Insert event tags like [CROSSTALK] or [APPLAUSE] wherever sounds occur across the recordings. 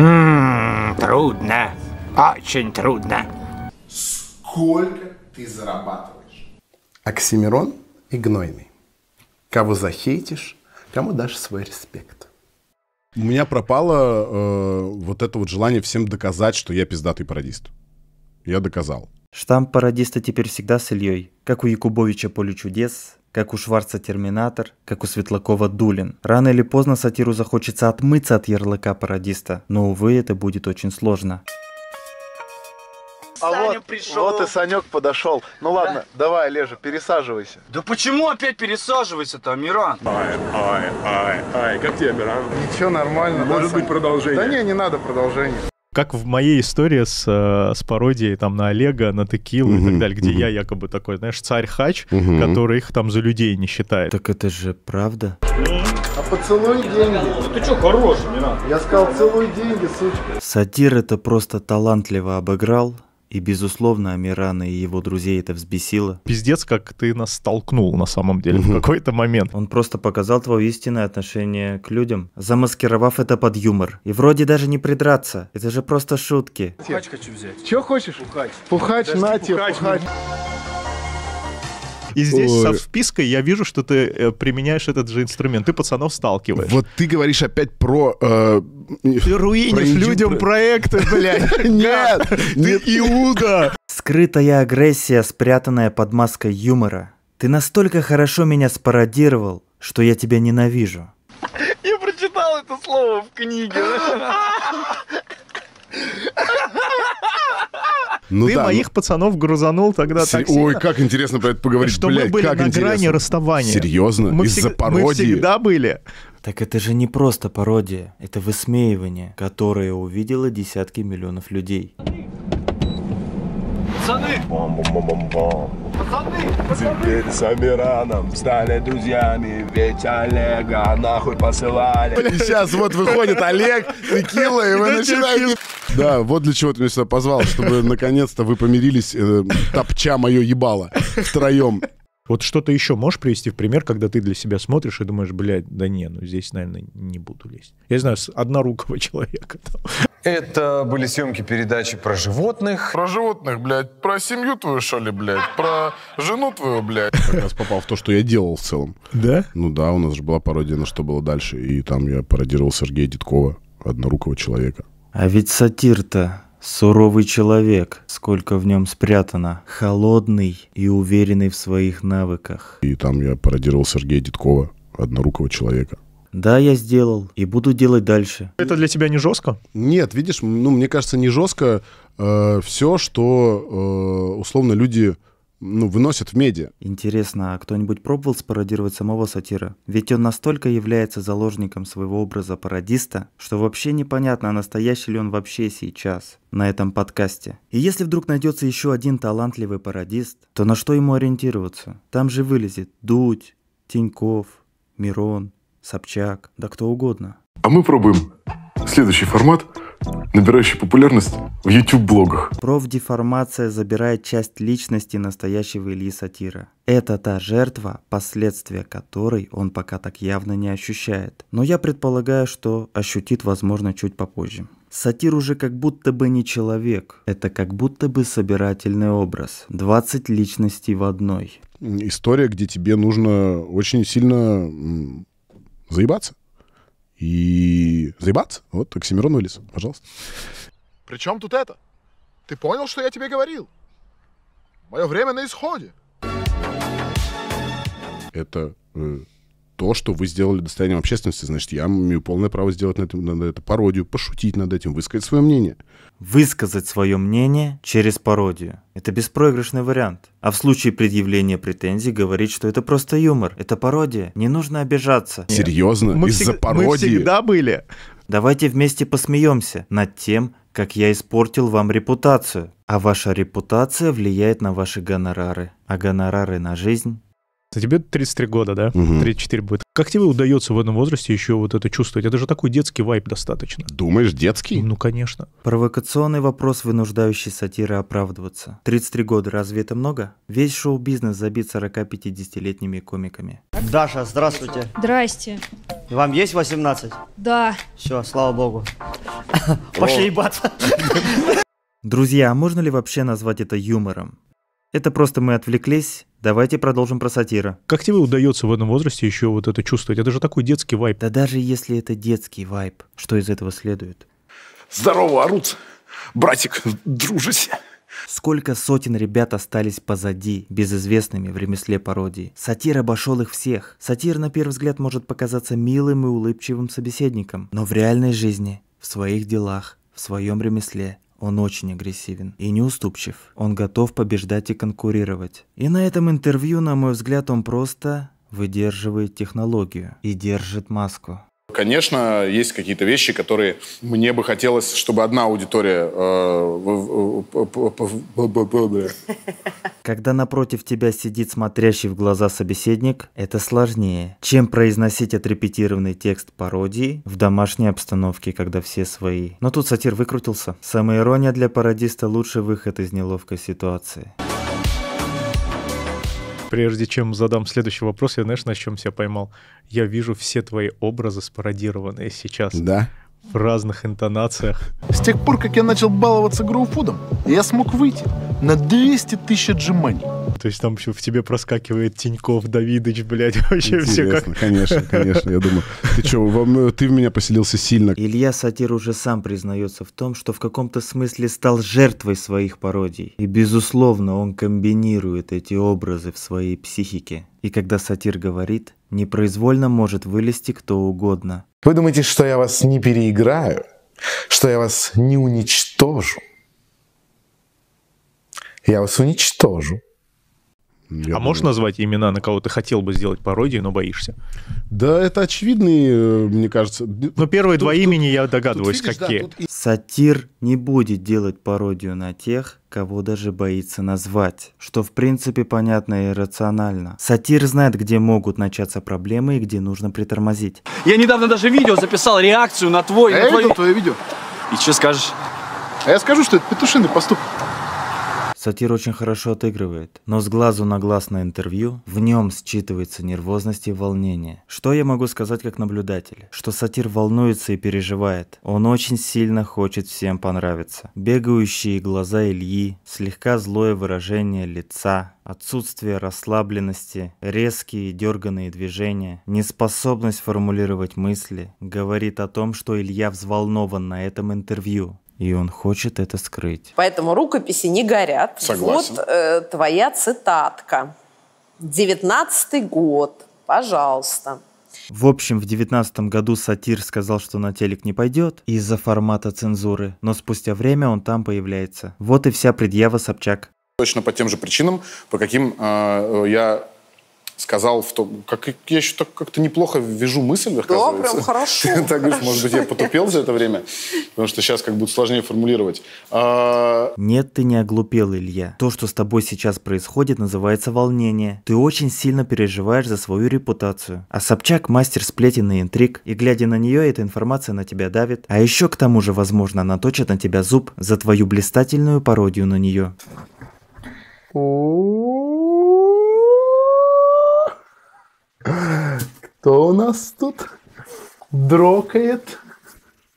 Ммм, трудно. Очень трудно. Сколько ты зарабатываешь? Оксимирон и Гнойный. Кого захейтишь, кому дашь свой респект. У меня пропало э, вот это вот желание всем доказать, что я пиздатый пародист. Я доказал. Штамп пародиста теперь всегда с Ильей, как у Якубовича «Поле чудес», как у Шварца Терминатор, как у Светлакова Дулин. Рано или поздно сатиру захочется отмыться от ярлыка пародиста, но, увы, это будет очень сложно. А вот, вот и Санек подошел. Ну ладно, да. давай, Лежа, пересаживайся. Да почему опять пересаживайся-то, Амиран? Ай, ай, ай, ай, как тебе, Амиран? Ничего, нормально. Ну, может да, быть, Сань? продолжение? Да не, не надо продолжения. Как в моей истории с, э, с пародией там на Олега, на Текилу угу, и так далее, где угу. я якобы такой, знаешь, царь-хач, угу. который их там за людей не считает. Так это же правда? А поцелуй деньги. Ну, ты что, хороший, не надо? Я сказал, целуй деньги, сучка. Сатир это просто талантливо обыграл, и, безусловно, Амирана и его друзей это взбесило. Пиздец, как ты нас столкнул на самом деле в какой-то момент. Он просто показал твое истинное отношение к людям, замаскировав это под юмор. И вроде даже не придраться. Это же просто шутки. Пухач хочу взять. Че хочешь? Пухач. Пухач, на тебе, пухач. Ну. И здесь Ой. со впиской я вижу, что ты э, применяешь этот же инструмент. Ты пацанов сталкиваешь. Вот ты говоришь опять про... Э, ты руинишь про людям про... проекты, [LAUGHS] блядь. Нет! Ты Иуда! Скрытая агрессия, спрятанная под маской юмора. Ты настолько хорошо меня спародировал, что я тебя ненавижу. Я прочитал это слово в книге. [LAUGHS] Ну, Ты да, моих ну... пацанов грузанул тогда Се... так сильно, Ой, как интересно про это поговорить, Что блядь, мы были как на интересно. грани расставания. Серьезно? Мы Из-за всег... пародии? Мы всегда были. Так это же не просто пародия, это высмеивание, которое увидело десятки миллионов людей. Пацаны! Пацаны! Теперь с Амираном стали друзьями, ведь Олега нахуй посылали. И сейчас вот выходит Олег, Текила, и вы начинаете... Да, вот для чего ты меня сюда позвал, чтобы наконец-то вы помирились, э, топча мое ебало втроем. Вот что-то еще можешь привести в пример, когда ты для себя смотришь и думаешь, блядь, да не, ну здесь, наверное, не буду лезть. Я знаю, с однорукого [LAUGHS] человека это были съемки передачи про животных. Про животных, блядь. Про семью твою, что ли, блядь? Про жену твою, блядь. Как раз попал в то, что я делал в целом. Да? Ну да, у нас же была пародия на «Что было дальше», и там я пародировал Сергея Дедкова, однорукого человека. А ведь сатир-то суровый человек, сколько в нем спрятано, холодный и уверенный в своих навыках. И там я пародировал Сергея Дедкова, однорукого человека. Да, я сделал и буду делать дальше. Это для тебя не жестко? Нет, видишь, ну, мне кажется, не жестко э, все, что, э, условно, люди ну, выносят в медиа. Интересно, а кто-нибудь пробовал спародировать самого сатира? Ведь он настолько является заложником своего образа пародиста, что вообще непонятно, настоящий ли он вообще сейчас на этом подкасте. И если вдруг найдется еще один талантливый пародист, то на что ему ориентироваться? Там же вылезет Дудь, Тиньков, Мирон – Собчак, да кто угодно. А мы пробуем следующий формат, набирающий популярность в YouTube-блогах. Профдеформация забирает часть личности настоящего Ильи Сатира. Это та жертва, последствия которой он пока так явно не ощущает. Но я предполагаю, что ощутит, возможно, чуть попозже. Сатир уже как будто бы не человек. Это как будто бы собирательный образ. 20 личностей в одной. История, где тебе нужно очень сильно заебаться. И заебаться. Вот Оксимирон вылез, пожалуйста. при чем тут это? Ты понял, что я тебе говорил? Мое время на исходе. Это э, то, что вы сделали достоянием общественности, значит, я имею полное право сделать на этом, на это пародию, пошутить над этим, высказать свое мнение. Высказать свое мнение через пародию. Это беспроигрышный вариант. А в случае предъявления претензий говорить, что это просто юмор, это пародия. Не нужно обижаться. Нет. Серьезно? Мы Из-за всег... пародии? Мы всегда были. Давайте вместе посмеемся над тем, как я испортил вам репутацию. А ваша репутация влияет на ваши гонорары, а гонорары на жизнь а тебе 33 года, да? Угу. 34 будет. Как тебе удается в этом возрасте еще вот это чувствовать? Это же такой детский вайп достаточно. Думаешь, детский? Ну, конечно. Провокационный вопрос, вынуждающий сатиры оправдываться. 33 года разве это много? Весь шоу-бизнес забит 40-50-летними комиками. Даша, здравствуйте. Здрасте. Вам есть 18? Да. Все, слава богу. [LAUGHS] Пошли ебаться. Друзья, а можно ли вообще назвать это юмором? Это просто мы отвлеклись. Давайте продолжим про сатира. Как тебе удается в этом возрасте еще вот это чувствовать? Это же такой детский вайп. Да даже если это детский вайп, что из этого следует? Здорово, орут! Братик, дружись! Сколько сотен ребят остались позади, безызвестными в ремесле пародии. Сатир обошел их всех. Сатир, на первый взгляд, может показаться милым и улыбчивым собеседником, но в реальной жизни, в своих делах, в своем ремесле он очень агрессивен и неуступчив. Он готов побеждать и конкурировать. И на этом интервью, на мой взгляд, он просто выдерживает технологию и держит маску. Конечно, есть какие-то вещи, которые мне бы хотелось, чтобы одна аудитория... Когда напротив тебя сидит смотрящий в глаза собеседник, это сложнее, чем произносить отрепетированный текст пародии в домашней обстановке, когда все свои. Но тут сатир выкрутился. Самоирония для пародиста – лучший выход из неловкой ситуации. Прежде чем задам следующий вопрос, я, знаешь, на чем себя поймал? Я вижу все твои образы спародированные сейчас. Да? в разных интонациях. С тех пор, как я начал баловаться гроуфудом, я смог выйти на 200 тысяч отжиманий. То есть там еще в тебе проскакивает Тиньков, Давидыч, блядь, [LAUGHS] вообще Интересно, все как... конечно, [LAUGHS] конечно. Я думаю, ты что, во ты в меня поселился сильно. Илья Сатир уже сам признается в том, что в каком-то смысле стал жертвой своих пародий. И, безусловно, он комбинирует эти образы в своей психике. И когда Сатир говорит, непроизвольно может вылезти кто угодно. Вы думаете, что я вас не переиграю? Что я вас не уничтожу? Я вас уничтожу. Я а думаю. можешь назвать имена, на кого ты хотел бы сделать пародию, но боишься? Да, это очевидные, э, мне кажется. Но ну, первые тут, два тут, имени я догадываюсь, тут, видишь, какие. Да, тут Сатир не будет делать пародию на тех, кого даже боится назвать, что в принципе понятно и рационально. Сатир знает, где могут начаться проблемы и где нужно притормозить. Я недавно даже видео записал реакцию на твой... А на твой... видел твое видео. И что скажешь? А я скажу, что это петушиный поступок. Сатир очень хорошо отыгрывает, но с глазу на глаз на интервью в нем считывается нервозность и волнение. Что я могу сказать как наблюдатель? Что Сатир волнуется и переживает. Он очень сильно хочет всем понравиться. Бегающие глаза Ильи, слегка злое выражение лица, отсутствие расслабленности, резкие и дерганные движения, неспособность формулировать мысли, говорит о том, что Илья взволнован на этом интервью и он хочет это скрыть. Поэтому рукописи не горят. Согласен. Вот э, твоя цитатка. Девятнадцатый год, пожалуйста. В общем, в девятнадцатом году сатир сказал, что на телек не пойдет из-за формата цензуры, но спустя время он там появляется. Вот и вся предъява Собчак. Точно по тем же причинам, по каким э, я сказал, в том, как, я еще так как-то неплохо вижу мысль, оказывается. Да, прям хорошо. [LAUGHS] Ты так говоришь, может быть, я потупел за это время, потому что сейчас как будет сложнее формулировать. А, Нет, ты не оглупел, Илья. То, что с тобой сейчас происходит, называется волнение. Ты очень сильно переживаешь за свою репутацию. А Собчак мастер сплетен и интриг, и глядя на нее, эта информация на тебя давит. А еще к тому же, возможно, она точит на тебя зуб за твою блистательную пародию на нее. О, Кто у нас тут дрокает?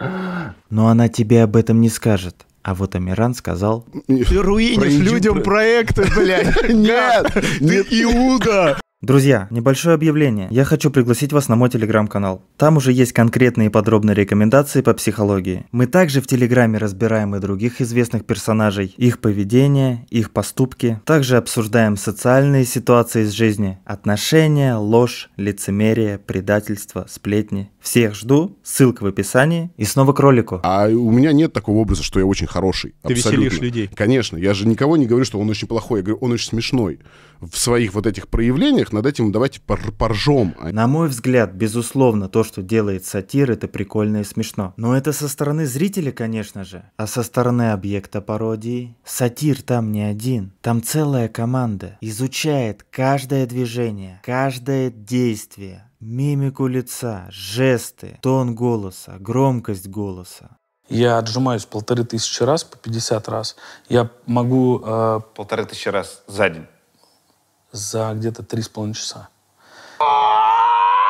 Но она тебе об этом не скажет. А вот Амиран сказал... Ты руинишь людям проекты, блядь. [LAUGHS] Нет, ты Иуда. Друзья, небольшое объявление. Я хочу пригласить вас на мой телеграм-канал. Там уже есть конкретные и подробные рекомендации по психологии. Мы также в телеграме разбираем и других известных персонажей, их поведение, их поступки. Также обсуждаем социальные ситуации из жизни, отношения, ложь, лицемерие, предательство, сплетни всех жду, ссылка в описании и снова к ролику. А у меня нет такого образа, что я очень хороший. Ты абсолютно. веселишь людей. Конечно, я же никого не говорю, что он очень плохой, я говорю, он очень смешной. В своих вот этих проявлениях над этим давайте пор- поржем. А На мой взгляд, безусловно, то, что делает сатир, это прикольно и смешно. Но это со стороны зрителя, конечно же. А со стороны объекта пародии? Сатир там не один. Там целая команда. Изучает каждое движение, каждое действие, Мимику лица, жесты, тон голоса, громкость голоса. Я отжимаюсь полторы тысячи раз по 50 раз. Я могу... Э, полторы тысячи раз за день? За где-то три с половиной часа. А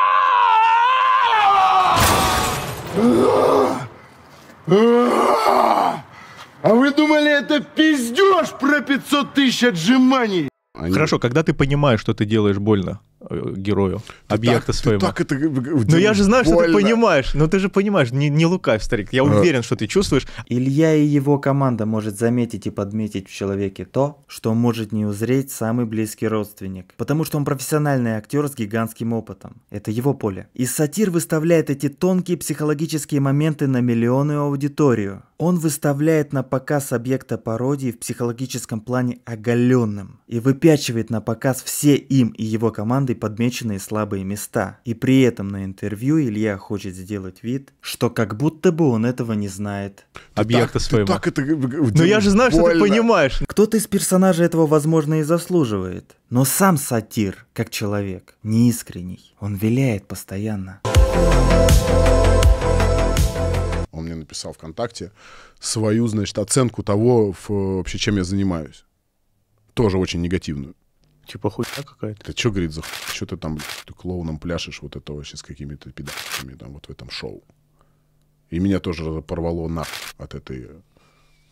вы думали, это пиздеж про 500 тысяч отжиманий? Они... Хорошо, когда ты понимаешь, что ты делаешь больно? герою, ты объекта так, своего. Ты так это... Ну я же знаю, больно. что ты понимаешь, но ты же понимаешь, не, не лукавь, старик, я а. уверен, что ты чувствуешь. Илья и его команда может заметить и подметить в человеке то, что может не узреть самый близкий родственник, потому что он профессиональный актер с гигантским опытом. Это его поле. И сатир выставляет эти тонкие психологические моменты на миллионы аудиторию. Он выставляет на показ объекта пародии в психологическом плане оголенным и выпячивает на показ все им и его команды подмеченные слабые места. И при этом на интервью Илья хочет сделать вид, что как будто бы он этого не знает. Ты Объекта своего. Ты так это... Ну я же знаю, больно. что ты понимаешь. Кто-то из персонажей этого, возможно, и заслуживает. Но сам сатир, как человек, неискренний. Он виляет постоянно. Он мне написал ВКонтакте свою, значит, оценку того, в, вообще, чем я занимаюсь. Тоже очень негативную. Типа хуйня какая-то. Ты что, говорит, за что ты там, ты клоуном пляшешь вот это вообще с какими-то педагогами там вот в этом шоу. И меня тоже порвало нахуй от этой,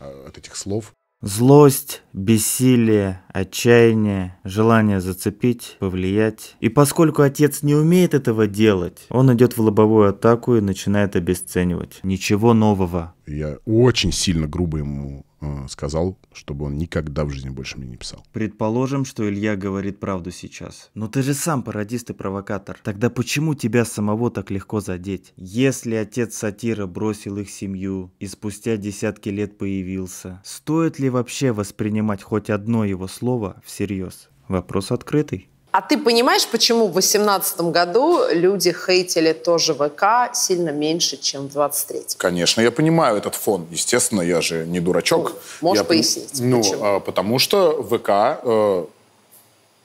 а, от этих слов. Злость, бессилие, отчаяние, желание зацепить, повлиять. И поскольку отец не умеет этого делать, он идет в лобовую атаку и начинает обесценивать. Ничего нового. Я очень сильно грубо ему э, сказал, чтобы он никогда в жизни больше мне не писал. Предположим, что Илья говорит правду сейчас. Но ты же сам пародист и провокатор. Тогда почему тебя самого так легко задеть? Если отец сатира бросил их семью и спустя десятки лет появился, стоит ли вообще воспринимать хоть одно его слово слова всерьез. Вопрос открытый. А ты понимаешь, почему в 2018 году люди хейтили тоже ВК сильно меньше, чем в 23 Конечно, я понимаю этот фон. Естественно, я же не дурачок. Ну, можешь я пояснить, Ну, почему? А, потому что ВК э,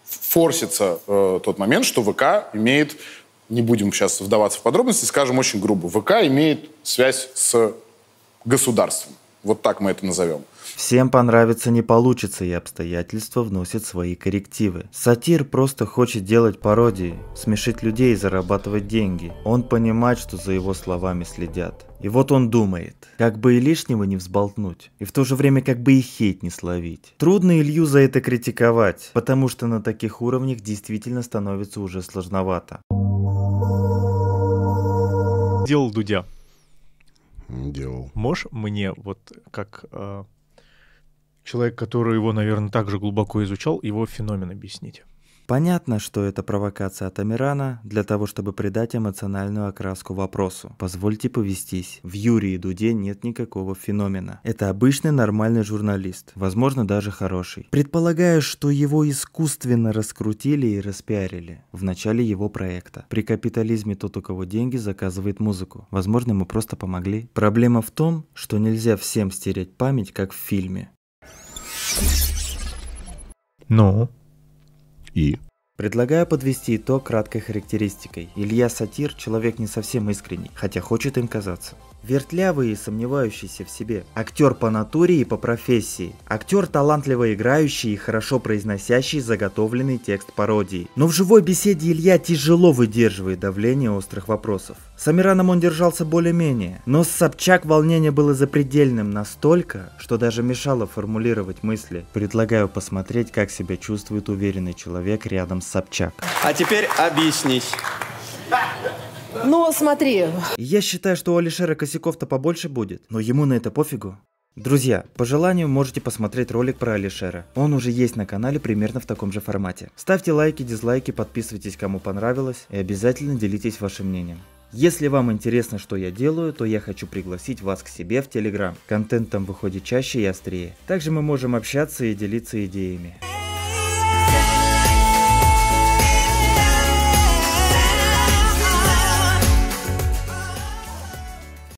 форсится э, тот момент, что ВК имеет, не будем сейчас вдаваться в подробности, скажем очень грубо, ВК имеет связь с государством. Вот так мы это назовем. Всем понравится не получится, и обстоятельства вносят свои коррективы. Сатир просто хочет делать пародии, смешить людей и зарабатывать деньги. Он понимает, что за его словами следят. И вот он думает, как бы и лишнего не взболтнуть, и в то же время как бы и хейт не словить. Трудно Илью за это критиковать, потому что на таких уровнях действительно становится уже сложновато. Делал Дудя делал. Можешь мне вот как э, человек, который его, наверное, также глубоко изучал, его феномен объяснить? Понятно, что это провокация от Амирана для того, чтобы придать эмоциональную окраску вопросу. Позвольте повестись. В Юрии Дуде нет никакого феномена. Это обычный нормальный журналист, возможно, даже хороший. Предполагаю, что его искусственно раскрутили и распиарили в начале его проекта. При капитализме тот, у кого деньги, заказывает музыку. Возможно, ему просто помогли. Проблема в том, что нельзя всем стереть память, как в фильме. Ну, и? Предлагаю подвести итог краткой характеристикой. Илья Сатир – человек не совсем искренний, хотя хочет им казаться. Вертлявый и сомневающийся в себе. Актер по натуре и по профессии. Актер талантливо играющий и хорошо произносящий заготовленный текст пародии. Но в живой беседе Илья тяжело выдерживает давление острых вопросов. С Амираном он держался более-менее, но с Собчак волнение было запредельным настолько, что даже мешало формулировать мысли. Предлагаю посмотреть, как себя чувствует уверенный человек рядом с Собчак. А теперь объяснись. Ну, смотри. Я считаю, что у Алишера косяков-то побольше будет, но ему на это пофигу. Друзья, по желанию можете посмотреть ролик про Алишера. Он уже есть на канале примерно в таком же формате. Ставьте лайки, дизлайки, подписывайтесь, кому понравилось, и обязательно делитесь вашим мнением. Если вам интересно, что я делаю, то я хочу пригласить вас к себе в Телеграм. Контент там выходит чаще и острее. Также мы можем общаться и делиться идеями.